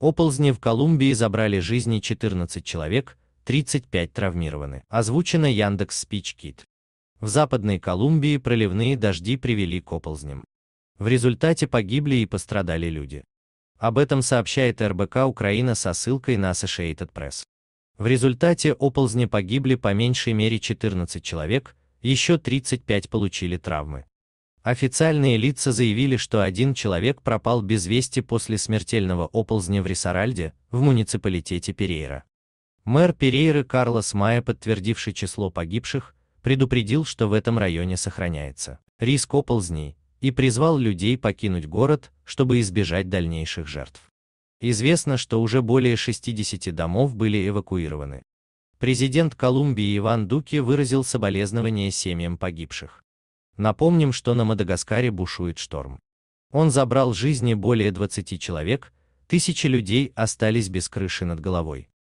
Оползни в Колумбии забрали жизни 14 человек, 35 травмированы. Озвучено Яндекс Спичкит. В Западной Колумбии проливные дожди привели к оползням. В результате погибли и пострадали люди. Об этом сообщает РБК Украина со ссылкой на Associated Press. В результате оползни погибли по меньшей мере 14 человек, еще 35 получили травмы. Официальные лица заявили, что один человек пропал без вести после смертельного оползня в Рисаральде, в муниципалитете Перейра. Мэр Перейры Карлос Майя, подтвердивший число погибших, предупредил, что в этом районе сохраняется риск оползней, и призвал людей покинуть город, чтобы избежать дальнейших жертв. Известно, что уже более 60 домов были эвакуированы. Президент Колумбии Иван Дуки выразил соболезнования семьям погибших. Напомним, что на Мадагаскаре бушует шторм. Он забрал жизни более 20 человек, тысячи людей остались без крыши над головой.